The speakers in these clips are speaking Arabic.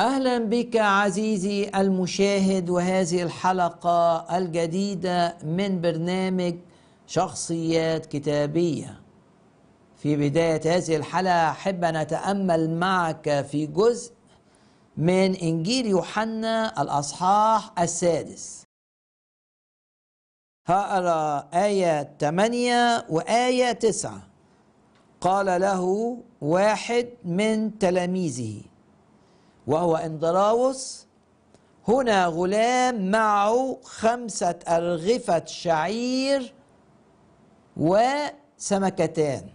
اهلا بك عزيزي المشاهد وهذه الحلقه الجديده من برنامج شخصيات كتابيه في بدايه هذه الحلقه احب ان اتامل معك في جزء من انجيل يوحنا الاصحاح السادس هقرا ايه 8 وايه 9 قال له واحد من تلاميذه وهو اندراوس هنا غلام معه خمسة أرغفة شعير وسمكتان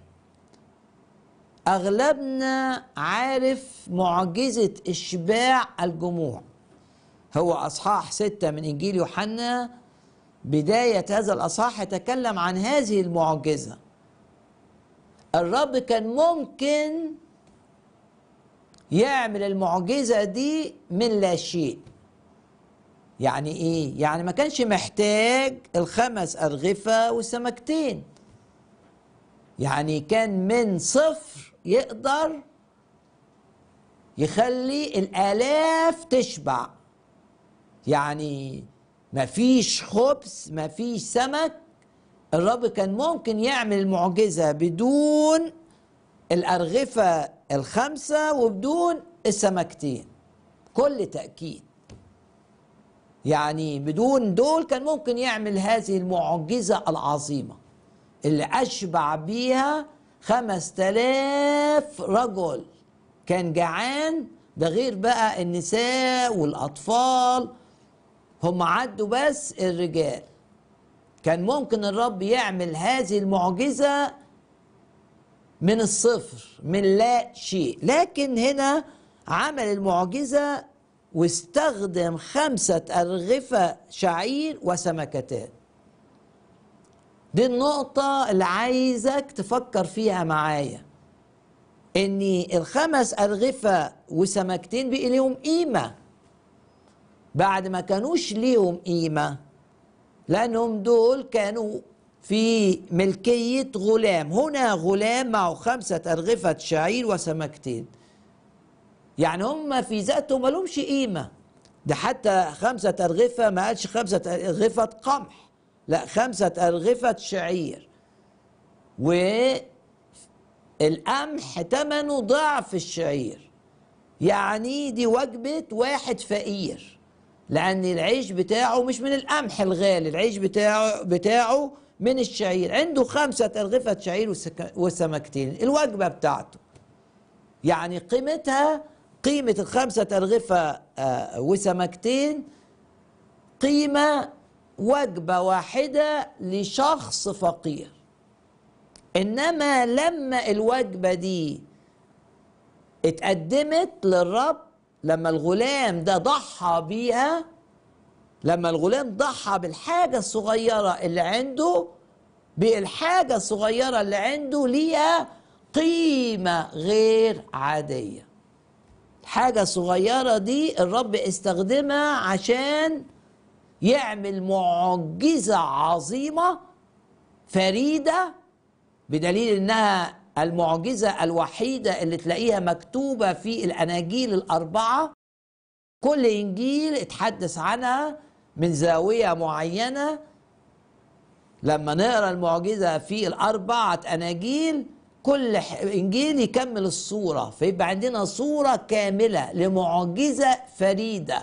أغلبنا عارف معجزة إشباع الجموع هو أصحاح ستة من إنجيل يوحنا بداية هذا الأصحاح يتكلم عن هذه المعجزة الرب كان ممكن يعمل المعجزة دي من لا شيء يعني ايه؟ يعني ما كانش محتاج الخمس أرغفة وسمكتين يعني كان من صفر يقدر يخلي الآلاف تشبع يعني مفيش خبز مفيش سمك الرب كان ممكن يعمل المعجزة بدون الأرغفة الخمسة وبدون السمكتين كل تأكيد يعني بدون دول كان ممكن يعمل هذه المعجزة العظيمة اللي أشبع بيها خمس تلاف رجل كان جعان ده غير بقى النساء والأطفال هم عدوا بس الرجال كان ممكن الرب يعمل هذه المعجزة من الصفر من لا شيء لكن هنا عمل المعجزة واستخدم خمسة أرغفة شعير وسمكتان دي النقطة اللي عايزك تفكر فيها معايا ان الخمس أرغفة وسمكتين بقي ليهم قيمة بعد ما كانوش ليهم قيمة لأنهم دول كانوا في ملكية غلام هنا غلام معه خمسة أرغفة شعير وسمكتين يعني هم في ذاتهم ما لهمش قيمة ده حتى خمسة أرغفة ما قالش خمسة أرغفة قمح لا خمسة أرغفة شعير والقمح تمنه ضعف الشعير يعني دي وجبة واحد فقير لأن العيش بتاعه مش من القمح الغالي العيش بتاعه بتاعه من الشعير عنده خمسة أرغفة شعير وسمكتين الوجبة بتاعته يعني قيمتها قيمة الخمسة أرغفة آه، وسمكتين قيمة وجبة واحدة لشخص فقير إنما لما الوجبة دي اتقدمت للرب لما الغلام ده ضحى بيها لما الغلام ضحى بالحاجة الصغيرة اللي عنده بالحاجة الصغيرة اللي عنده ليها قيمة غير عادية الحاجة الصغيرة دي الرب استخدمها عشان يعمل معجزة عظيمة فريدة بدليل انها المعجزة الوحيدة اللي تلاقيها مكتوبة في الأناجيل الأربعة كل إنجيل اتحدث عنها من زاوية معينة لما نقرا المعجزة في الأربعة أناجيل كل إنجيل يكمل الصورة فيبقى عندنا صورة كاملة لمعجزة فريدة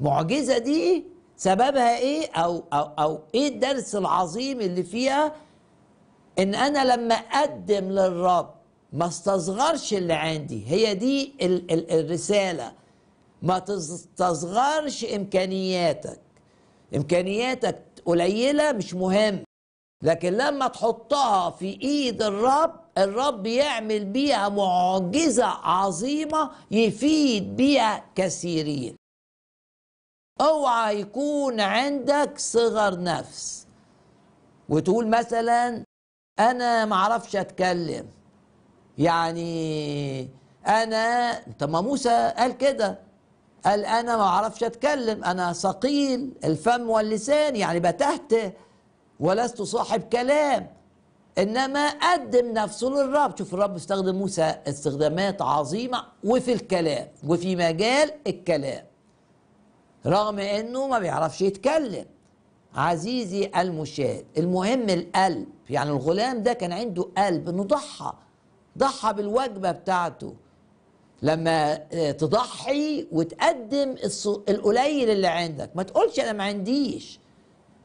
معجزة دي سببها إيه أو, أو, أو إيه الدرس العظيم اللي فيها إن أنا لما أقدم للرب ما استصغرش اللي عندي هي دي الرسالة ما تصغرش امكانياتك امكانياتك قليله مش مهم لكن لما تحطها في ايد الرب الرب يعمل بيها معجزه عظيمه يفيد بيها كثيرين اوعى يكون عندك صغر نفس وتقول مثلا انا معرفش اتكلم يعني انا طب ما موسى قال كده قال انا ما اعرفش اتكلم انا ثقيل الفم واللسان يعني بتهته ولست صاحب كلام انما قدم نفسه للرب شوف الرب استخدم موسى استخدامات عظيمه وفي الكلام وفي مجال الكلام رغم انه ما بيعرفش يتكلم عزيزي المشاهد المهم القلب يعني الغلام ده كان عنده قلب انه ضحى ضحى بالوجبه بتاعته لما آه، تضحي وتقدم القليل اللي عندك ما تقولش انا ما عنديش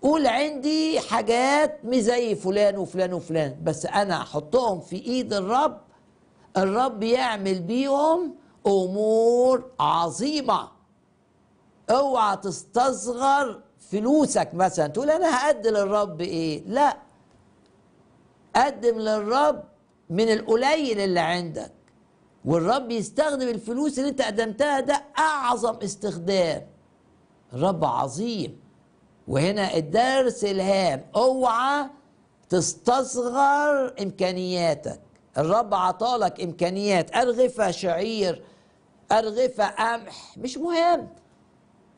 قول عندي حاجات مش زي فلان وفلان وفلان بس انا احطهم في ايد الرب الرب يعمل بيهم امور عظيمه اوعى تستصغر فلوسك مثلا تقول انا هقدم للرب ايه لا قدم للرب من القليل اللي عندك والرب يستخدم الفلوس اللي انت قدمتها ده اعظم استخدام الرب عظيم وهنا الدرس الهام اوعى تستصغر امكانياتك الرب عطالك امكانيات ارغفه شعير ارغفه قمح مش مهم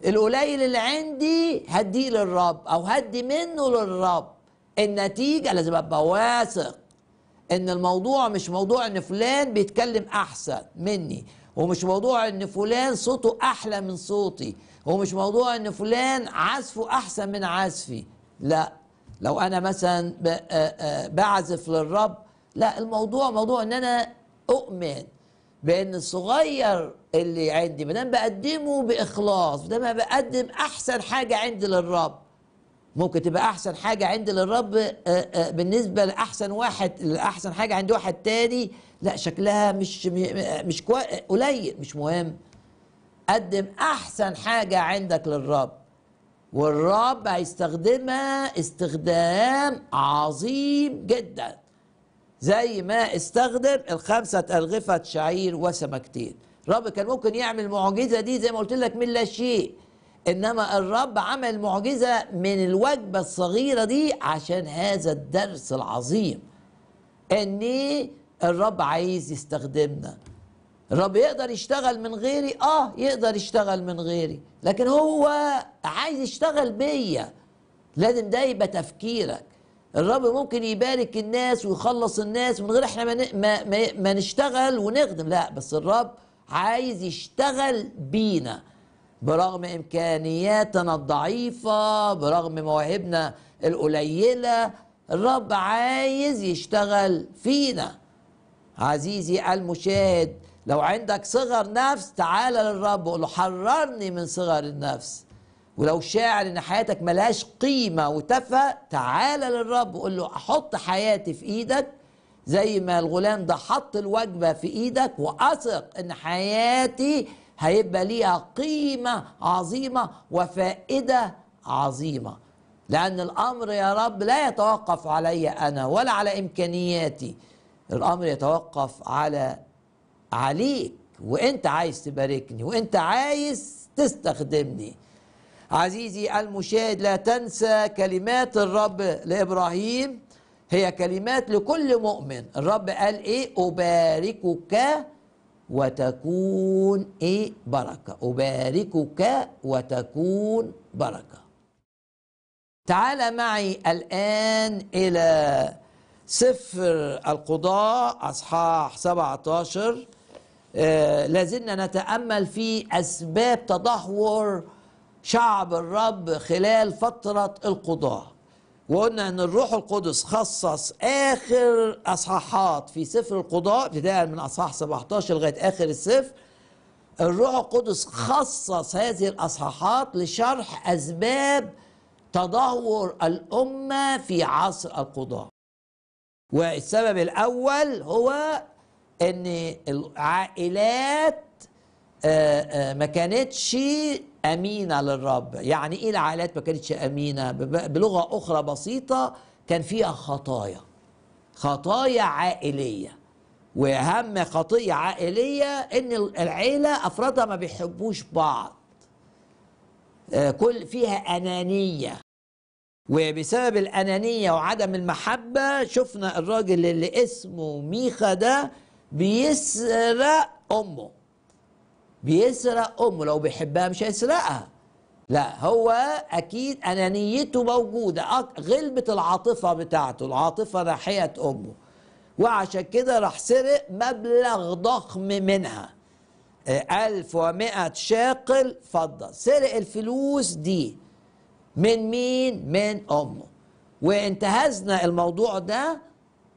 القليل اللي عندي هديه للرب او هدي منه للرب النتيجه لازم ابقى واثق ان الموضوع مش موضوع ان فلان بيتكلم احسن مني ومش موضوع ان فلان صوته احلى من صوتي ومش موضوع ان فلان عزفه احسن من عزفي لا لو انا مثلا بعزف للرب لا الموضوع موضوع ان انا اؤمن بان الصغير اللي عندي ما دام بقدمه باخلاص ما بقدم احسن حاجه عندي للرب ممكن تبقى احسن حاجه عند للرب آه، آه، بالنسبه لاحسن واحد لاحسن حاجه عند واحد تاني لا شكلها مش مش قليل مش مهم قدم احسن حاجه عندك للرب والرب هيستخدمها استخدام عظيم جدا زي ما استخدم الخمسه ارغفه شعير وسمكتين الرب كان ممكن يعمل المعجزه دي زي ما قلت لك من لا شيء انما الرب عمل معجزه من الوجبه الصغيره دي عشان هذا الدرس العظيم ان الرب عايز يستخدمنا الرب يقدر يشتغل من غيري اه يقدر يشتغل من غيري لكن هو عايز يشتغل بيا لازم ده يبقى تفكيرك الرب ممكن يبارك الناس ويخلص الناس من غير احنا ما, ما, ما, ما نشتغل ونخدم لا بس الرب عايز يشتغل بينا برغم امكانياتنا الضعيفه برغم مواهبنا القليله الرب عايز يشتغل فينا عزيزي المشاهد لو عندك صغر نفس تعال للرب وقول له حررني من صغر النفس ولو شاعر ان حياتك ملهاش قيمه وتفه تعال للرب وقول له احط حياتي في ايدك زي ما الغلام ده حط الوجبه في ايدك واثق ان حياتي هيبقى ليها قيمة عظيمة وفائدة عظيمة لأن الأمر يا رب لا يتوقف علي أنا ولا على إمكانياتي الأمر يتوقف على عليك وأنت عايز تباركني وأنت عايز تستخدمني عزيزي المشاهد لا تنسى كلمات الرب لإبراهيم هي كلمات لكل مؤمن الرب قال إيه أباركك وتكون ايه بركه اباركك وتكون بركه تعال معي الان الى سفر القضاء اصحاح 17 آه لازلنا نتامل في اسباب تدهور شعب الرب خلال فتره القضاه وقلنا ان الروح القدس خصص اخر اصحاحات في سفر القضاء بداء من اصحاح 17 لغايه اخر السفر الروح القدس خصص هذه الاصحاحات لشرح اسباب تدهور الامه في عصر القضاء والسبب الاول هو ان العائلات آه، آه، ما كانتش امينه للرب يعني ايه العائلات ما كانتش امينه بلغه اخرى بسيطه كان فيها خطايا خطايا عائليه واهم خطيه عائليه ان العيله افرادها ما بيحبوش بعض آه، كل فيها انانيه وبسبب الانانيه وعدم المحبه شفنا الراجل اللي اسمه ميخا ده بيسرق امه بيسرق امه لو بيحبها مش هيسرقها لا هو اكيد انانيته موجوده غلبت العاطفه بتاعته العاطفه ناحيه امه وعشان كده راح سرق مبلغ ضخم منها 1100 آه، شاقل فضة سرق الفلوس دي من مين؟ من أمه وانتهزنا الموضوع ده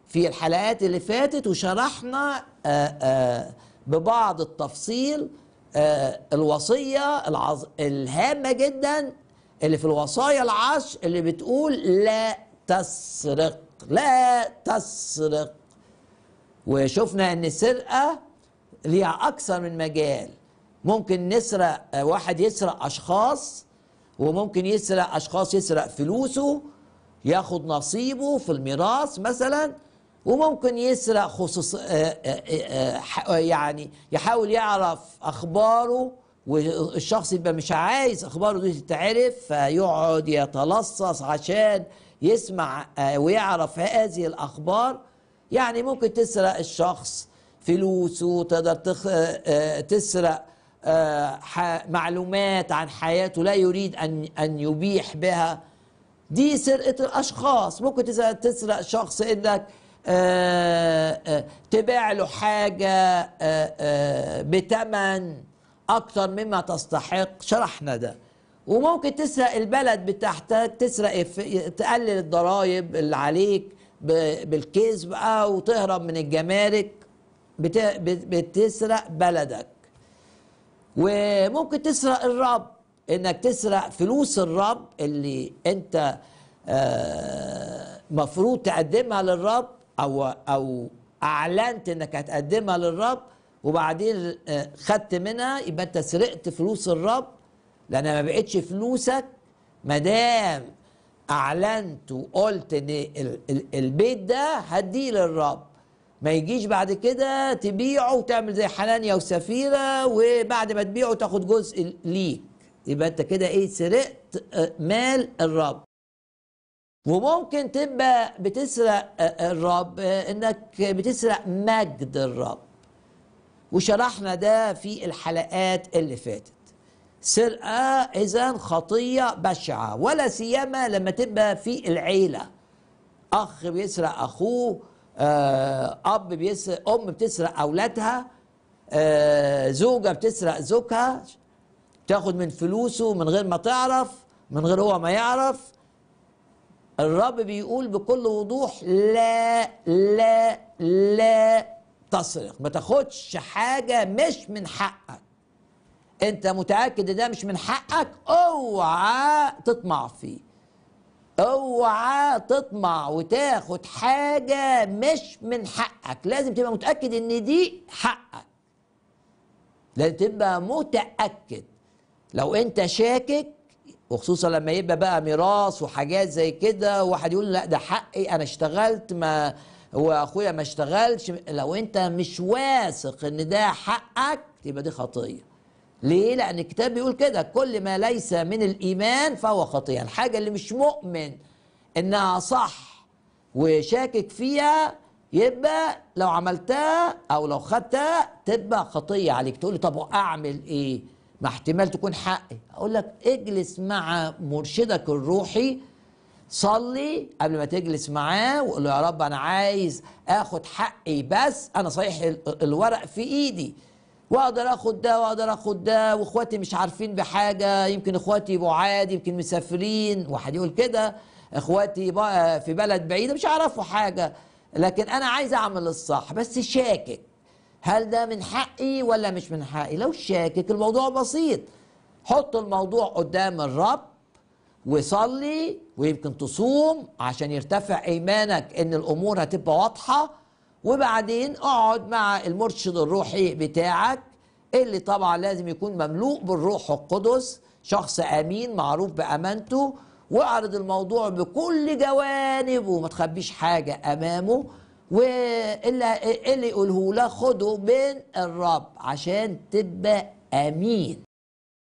في الحلقات اللي فاتت وشرحنا آه، آه، ببعض التفصيل آه، الوصية العظ... الهامة جدا اللي في الوصايا العشر اللي بتقول لا تسرق لا تسرق وشفنا ان السرقة ليها اكثر من مجال ممكن نسرق آه، واحد يسرق اشخاص وممكن يسرق اشخاص يسرق فلوسه ياخد نصيبه في الميراث مثلا وممكن يسرق خصوص آه، آه، آه، يعني يحاول يعرف اخباره والشخص يبقى مش عايز اخباره دي تتعرف فيقعد يتلصص عشان يسمع ويعرف هذه الاخبار يعني ممكن تسرق الشخص فلوسه تقدر تخ... تسرق معلومات عن حياته لا يريد ان ان يبيح بها دي سرقه الاشخاص ممكن تسرق شخص انك آه، آه، تبيع له حاجة آه، بتمن أكتر مما تستحق شرحنا ده وممكن تسرق البلد بتاعتك تسرق تقلل الضرايب اللي عليك بالكذب أو تهرب من الجمارك بتسرق بلدك وممكن تسرق الرب انك تسرق فلوس الرب اللي انت مفروض تقدمها للرب او او اعلنت انك هتقدمها للرب وبعدين آه، خدت منها يبقى انت سرقت فلوس الرب لان ما بقتش فلوسك ما دام اعلنت وقلت ان البيت ده هديه للرب ما يجيش بعد كده تبيعه وتعمل زي حنانيا وسفيره وبعد ما تبيعه تاخد جزء ليك يبقى انت كده ايه سرقت آه، مال الرب وممكن تبقى بتسرق آه، آه، الرب آه، انك بتسرق مجد الرب وشرحنا ده في الحلقات اللي فاتت سرقة إذا خطية بشعة ولا سيما لما تبقى في العيلة أخ بيسرق أخوه أب بيسرق أم بتسرق أولادها زوجة بتسرق زوجها تاخد من فلوسه من غير ما تعرف من غير هو ما يعرف الرب بيقول بكل وضوح لا لا لا تسرق ما تاخدش حاجة مش من حقك انت متأكد ان ده مش من حقك اوعى تطمع فيه اوعى تطمع وتاخد حاجة مش من حقك لازم تبقى متأكد ان دي حقك لازم تبقى متأكد لو انت شاكك وخصوصا لما يبقى بقى ميراث وحاجات زي كده واحد يقول لا ده حقي انا اشتغلت ما هو اخويا ما اشتغلش لو انت مش واثق ان ده حقك يبقى دي خطيه ليه لان الكتاب بيقول كده كل ما ليس من الايمان فهو خطيه الحاجه اللي مش مؤمن انها صح وشاكك فيها يبقى لو عملتها او لو خدتها تبقى خطيه عليك تقول لي طب واعمل ايه ما احتمال تكون حقي اقول لك اجلس مع مرشدك الروحي صلي قبل ما تجلس معاه وقول له يا رب انا عايز اخد حقي بس انا صحيح الورق في ايدي واقدر اخد ده واقدر اخد ده واخواتي مش عارفين بحاجه يمكن اخواتي بعاد يمكن مسافرين واحد يقول كده اخواتي بقى في بلد بعيده مش هيعرفوا حاجه لكن انا عايز اعمل الصح بس شاكك هل ده من حقي ولا مش من حقي لو شاكك الموضوع بسيط حط الموضوع قدام الرب وصلي ويمكن تصوم عشان يرتفع ايمانك ان الامور هتبقى واضحه وبعدين اقعد مع المرشد الروحي بتاعك اللي طبعا لازم يكون مملوء بالروح القدس شخص امين معروف بامانته واعرض الموضوع بكل جوانبه وما تخبيش حاجه امامه واللي اللي يقوله له خده من الرب عشان تبقى امين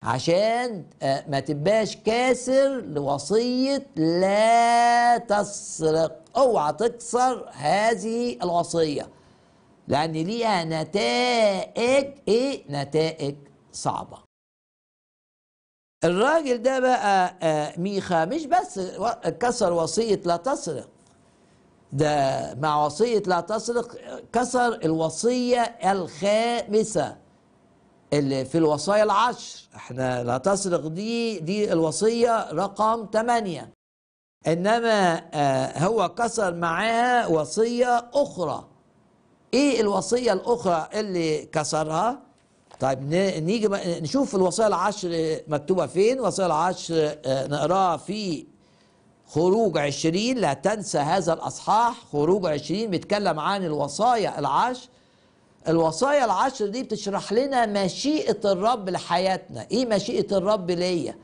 عشان آه، ما تبقاش كاسر لوصيه لا تسرق اوعى تكسر هذه الوصيه لان ليها نتائج ايه نتائج صعبه الراجل ده بقى آه، آه، ميخا مش بس كسر وصيه لا تسرق ده مع وصية لا تسرق كسر الوصية الخامسة اللي في الوصايا العشر احنا لا تسرق دي دي الوصية رقم ثمانية انما آه، هو كسر معاها وصية اخرى ايه الوصية الاخرى اللي كسرها طيب نيجي نشوف الوصايا العشر مكتوبة فين وصايا العشر آه، نقراها في خروج عشرين لا تنسى هذا الأصحاح خروج عشرين بيتكلم عن الوصايا العشر الوصايا العشر دي بتشرح لنا مشيئة الرب لحياتنا إيه مشيئة الرب ليا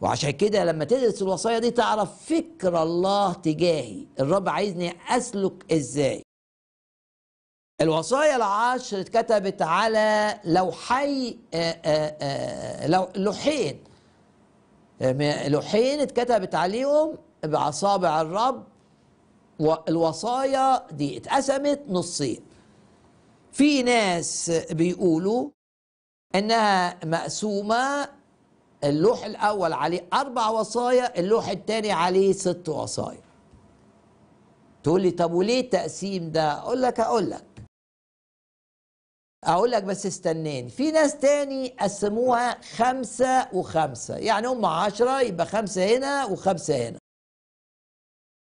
وعشان كده لما تدرس الوصايا دي تعرف فكر الله تجاهي الرب عايزني أسلك إزاي الوصايا العشر اتكتبت على لوحي لوحين لوحين اتكتبت عليهم بأصابع الرب والوصايا دي اتقسمت نصين في ناس بيقولوا انها مقسومه اللوح الاول عليه اربع وصايا اللوح الثاني عليه ست وصايا تقول لي طب وليه التقسيم ده اقول لك اقول لك اقول لك بس استناني في ناس تاني قسموها خمسة وخمسة يعني هم عشرة يبقى خمسة هنا وخمسة هنا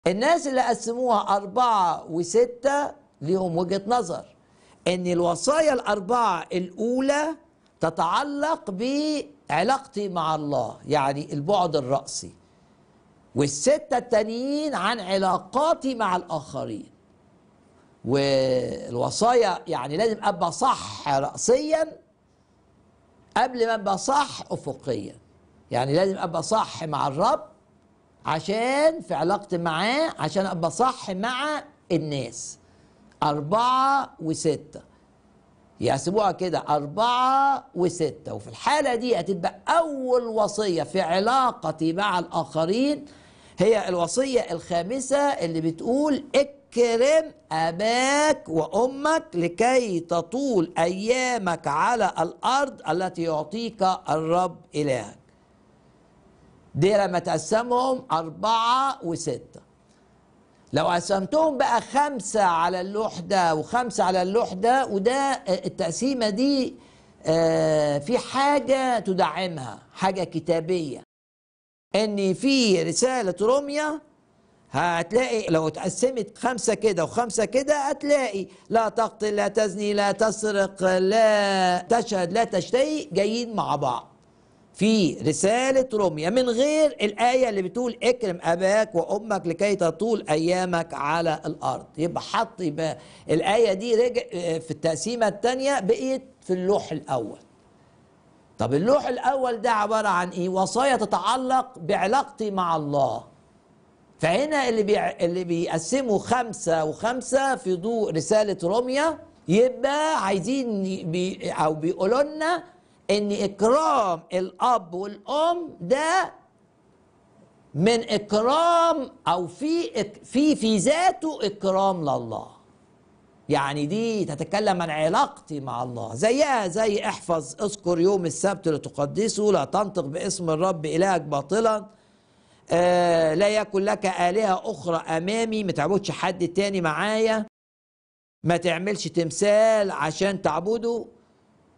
الناس اللي قسموها أربعة وستة ليهم وجهة نظر إن الوصايا الأربعة الأولى تتعلق بعلاقتي مع الله يعني البعد الرأسي والستة التانيين عن علاقاتي مع الآخرين والوصايا يعني لازم أبقى صح رأسيا قبل ما أبقى صح أفقيا يعني لازم أبقى صح مع الرب عشان في علاقتي معاه عشان ابقى صح مع الناس أربعة وستة يحسبوها كده أربعة وستة وفي الحالة دي هتبقى أول وصية في علاقتي مع الآخرين هي الوصية الخامسة اللي بتقول اكرم أباك وأمك لكي تطول أيامك على الأرض التي يعطيك الرب إلهك دي لما تقسمهم أربعة وستة لو قسمتهم بقى خمسة على اللوح ده وخمسة على اللوح ده وده التقسيمة دي آه، في حاجة تدعمها حاجة كتابية إن في رسالة روميا هتلاقي لو اتقسمت خمسة كده وخمسة كده هتلاقي لا تقتل لا تزني لا تسرق لا تشهد لا تشتهي جايين مع بعض في رسالة روميا من غير الآية اللي بتقول اكرم أباك وأمك لكي تطول أيامك على الأرض يبقى حط يبقى الآية دي رجع آه، في التقسيمة الثانية بقيت في اللوح الأول طب اللوح الأول ده عبارة عن إيه؟ وصايا تتعلق بعلاقتي مع الله فهنا اللي بي... اللي بيقسموا خمسة وخمسة في ضوء رسالة روميا يبقى عايزين بي... أو بيقولوا لنا ان اكرام الاب والام ده من اكرام او في في في ذاته اكرام لله يعني دي تتكلم عن علاقتي مع الله زيها زي احفظ اذكر يوم السبت لتقدسه لا تنطق باسم الرب الهك باطلا آه لا يكن لك آلهة أخرى أمامي ما تعبدش حد تاني معايا ما تعملش تمثال عشان تعبده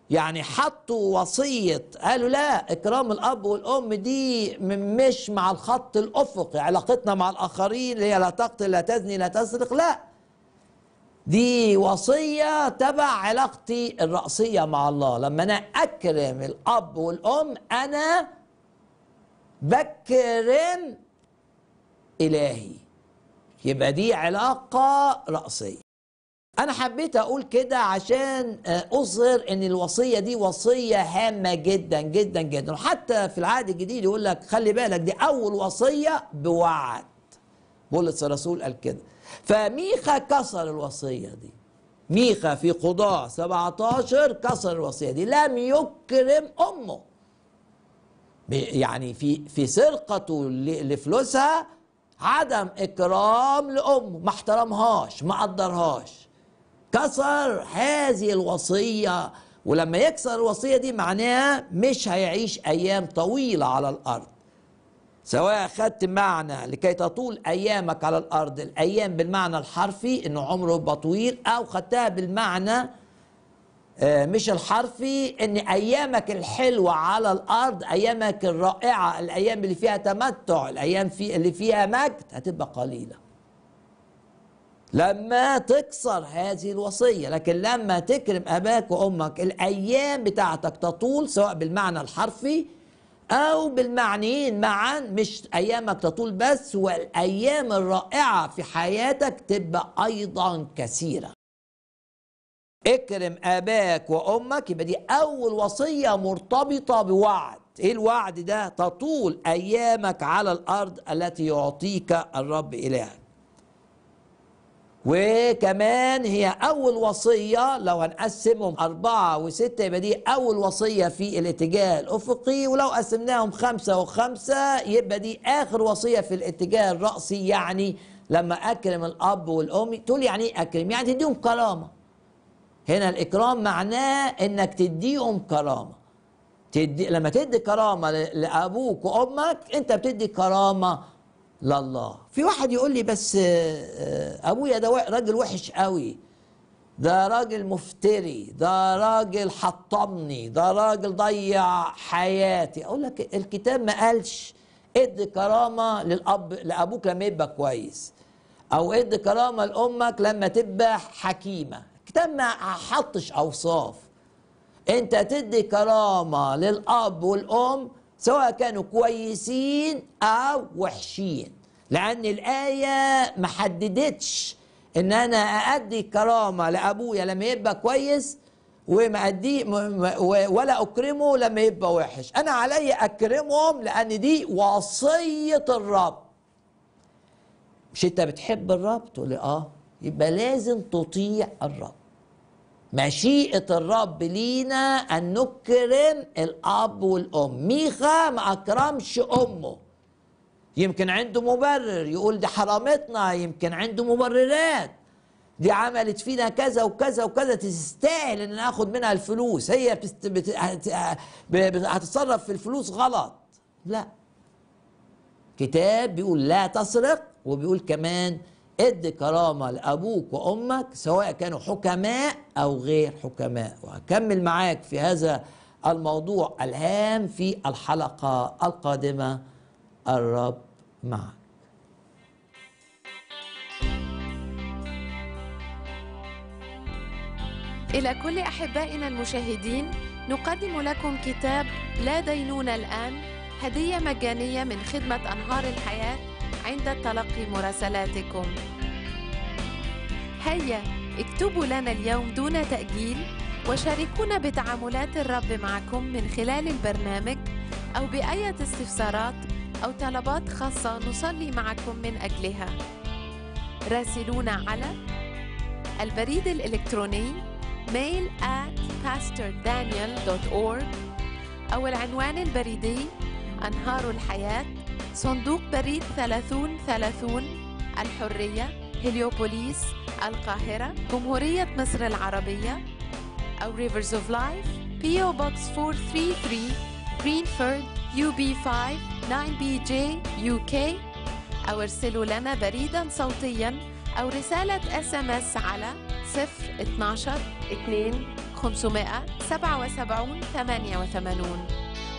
يعني حطوا وصية قالوا لا إكرام الأب والأم دي مش مع الخط الأفقي علاقتنا مع الآخرين اللي هي لا تقتل لا تزني لا تسرق لا دي وصية تبع علاقتي الرأسية مع الله لما أنا أكرم الأب والأم أنا بكرم إلهي يبقى دي علاقة رأسية انا حبيت اقول كده عشان آه، اظهر ان الوصيه دي وصيه هامه جدا جدا جدا وحتى في العهد الجديد يقول لك خلي بالك دي اول وصيه بوعد بولس الرسول قال كده فميخا كسر الوصيه دي ميخا في قضاء 17 كسر الوصيه دي لم يكرم امه يعني في في سرقته لفلوسها عدم اكرام لامه ما احترمهاش ما قدرهاش كسر هذه الوصية ولما يكسر الوصية دي معناها مش هيعيش أيام طويلة على الأرض سواء أخذت معنى لكي تطول أيامك على الأرض الأيام بالمعنى الحرفي إنه عمره يبقى طويل أو خدتها بالمعنى آه، مش الحرفي ان ايامك الحلوه على الارض ايامك الرائعه الايام اللي فيها تمتع الايام في اللي فيها مجد هتبقى قليله لما تكسر هذه الوصية لكن لما تكرم أباك وأمك الأيام بتاعتك تطول سواء بالمعنى الحرفي أو بالمعنيين معا مش أيامك تطول بس والأيام الرائعة في حياتك تبقى أيضا كثيرة اكرم أباك وأمك يبقى دي أول وصية مرتبطة بوعد ايه الوعد ده تطول ايامك على الارض التي يعطيك الرب الهك وكمان هي أول وصية لو هنقسمهم أربعة وستة يبقى دي أول وصية في الاتجاه الأفقي ولو قسمناهم خمسة وخمسة يبقى دي آخر وصية في الاتجاه الرأسي يعني لما أكرم الأب والأم تقول يعني إيه أكرم؟ يعني تديهم كرامة هنا الإكرام معناه إنك تديهم كرامة تدي لما تدي كرامة لأبوك وأمك أنت بتدي كرامة لا الله في واحد يقول لي بس آه، آه، ابويا ده راجل وحش قوي ده راجل مفتري ده راجل حطمني ده راجل ضيع حياتي اقول لك الكتاب ما قالش ادي كرامه للاب لابوك لما يبقى كويس او ادي كرامه لامك لما تبقى حكيمه الكتاب ما حطش اوصاف انت تدي كرامه للاب والام سواء كانوا كويسين أو وحشين لأن الآية ما حددتش إن أنا أأدي كرامة لأبويا لما يبقى كويس وما أديه ولا أكرمه لما يبقى وحش أنا علي أكرمهم لأن دي وصية الرب مش أنت بتحب الرب تقول لي آه يبقى لازم تطيع الرب مشيئة الرب لينا أن نكرم الأب والأم ميخا ما أكرمش أمه يمكن عنده مبرر يقول دي حرامتنا يمكن عنده مبررات دي عملت فينا كذا وكذا وكذا تستاهل ان ناخد منها الفلوس هي هتتصرف في الفلوس غلط لا كتاب بيقول لا تسرق وبيقول كمان ادي كرامة لأبوك وأمك سواء كانوا حكماء أو غير حكماء وهكمل معاك في هذا الموضوع الهام في الحلقة القادمة الرب معك إلى كل أحبائنا المشاهدين نقدم لكم كتاب لا دينونة الآن هدية مجانية من خدمة أنهار الحياة عند تلقي مراسلاتكم هيا اكتبوا لنا اليوم دون تأجيل وشاركونا بتعاملات الرب معكم من خلال البرنامج أو بأية استفسارات أو طلبات خاصة نصلي معكم من أجلها راسلونا على البريد الإلكتروني mail at pastordaniel.org أو العنوان البريدي أنهار الحياة صندوق بريد 30 30 الحرية هليوبوليس القاهرة جمهورية مصر العربية أو أوف لايف بي PO Box 433 Greenford UB5 9BJ UK أو ارسلوا لنا بريدا صوتيا أو رسالة اس ام اس على 012 2 577 88